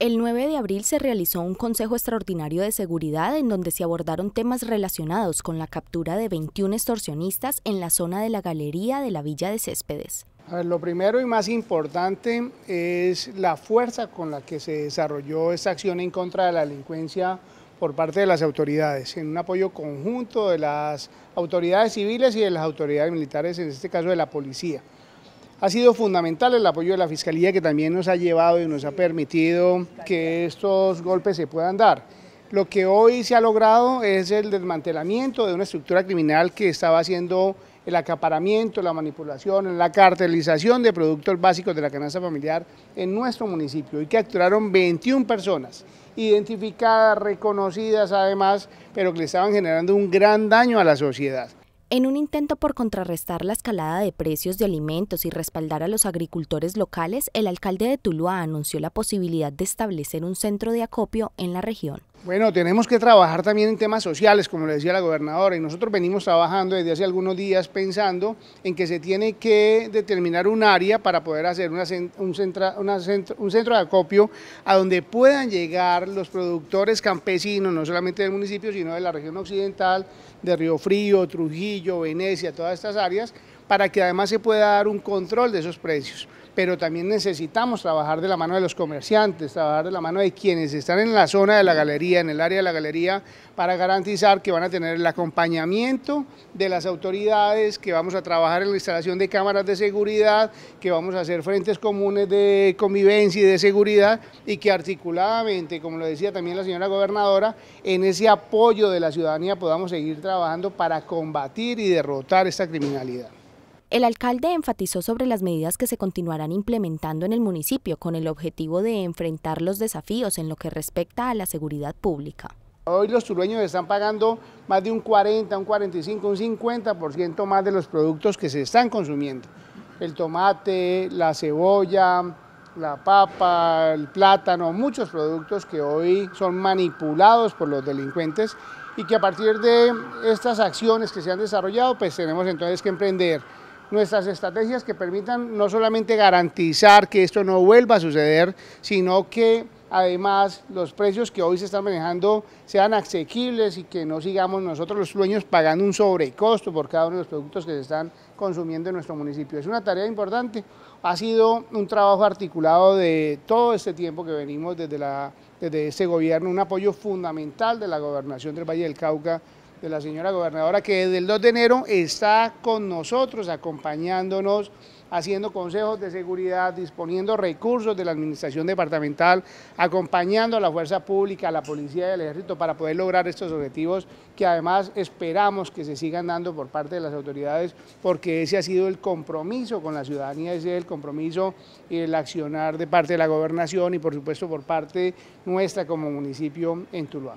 El 9 de abril se realizó un Consejo Extraordinario de Seguridad en donde se abordaron temas relacionados con la captura de 21 extorsionistas en la zona de la galería de la Villa de Céspedes. lo primero y más importante es la fuerza con la que se desarrolló esta acción en contra de la delincuencia por parte de las autoridades, en un apoyo conjunto de las autoridades civiles y de las autoridades militares, en este caso de la policía. Ha sido fundamental el apoyo de la Fiscalía que también nos ha llevado y nos ha permitido que estos golpes se puedan dar. Lo que hoy se ha logrado es el desmantelamiento de una estructura criminal que estaba haciendo el acaparamiento, la manipulación, la cartelización de productos básicos de la canasta familiar en nuestro municipio y que actuaron 21 personas identificadas, reconocidas además, pero que le estaban generando un gran daño a la sociedad. En un intento por contrarrestar la escalada de precios de alimentos y respaldar a los agricultores locales, el alcalde de Tuluá anunció la posibilidad de establecer un centro de acopio en la región. Bueno, tenemos que trabajar también en temas sociales, como le decía la gobernadora, y nosotros venimos trabajando desde hace algunos días pensando en que se tiene que determinar un área para poder hacer un, centro, un centro de acopio a donde puedan llegar los productores campesinos, no solamente del municipio, sino de la región occidental, de Río Frío, Trujillo, Venecia, todas estas áreas, para que además se pueda dar un control de esos precios pero también necesitamos trabajar de la mano de los comerciantes, trabajar de la mano de quienes están en la zona de la galería, en el área de la galería, para garantizar que van a tener el acompañamiento de las autoridades, que vamos a trabajar en la instalación de cámaras de seguridad, que vamos a hacer frentes comunes de convivencia y de seguridad y que articuladamente, como lo decía también la señora gobernadora, en ese apoyo de la ciudadanía podamos seguir trabajando para combatir y derrotar esta criminalidad. El alcalde enfatizó sobre las medidas que se continuarán implementando en el municipio con el objetivo de enfrentar los desafíos en lo que respecta a la seguridad pública. Hoy los turueños están pagando más de un 40, un 45, un 50% más de los productos que se están consumiendo. El tomate, la cebolla, la papa, el plátano, muchos productos que hoy son manipulados por los delincuentes y que a partir de estas acciones que se han desarrollado, pues tenemos entonces que emprender nuestras estrategias que permitan no solamente garantizar que esto no vuelva a suceder, sino que además los precios que hoy se están manejando sean asequibles y que no sigamos nosotros los dueños pagando un sobrecosto por cada uno de los productos que se están consumiendo en nuestro municipio. Es una tarea importante, ha sido un trabajo articulado de todo este tiempo que venimos desde, la, desde este gobierno, un apoyo fundamental de la gobernación del Valle del Cauca de la señora gobernadora que desde el 2 de enero está con nosotros, acompañándonos, haciendo consejos de seguridad, disponiendo recursos de la administración departamental, acompañando a la fuerza pública, a la policía y al ejército para poder lograr estos objetivos que además esperamos que se sigan dando por parte de las autoridades porque ese ha sido el compromiso con la ciudadanía, ese es el compromiso y el accionar de parte de la gobernación y por supuesto por parte nuestra como municipio en Tuluá.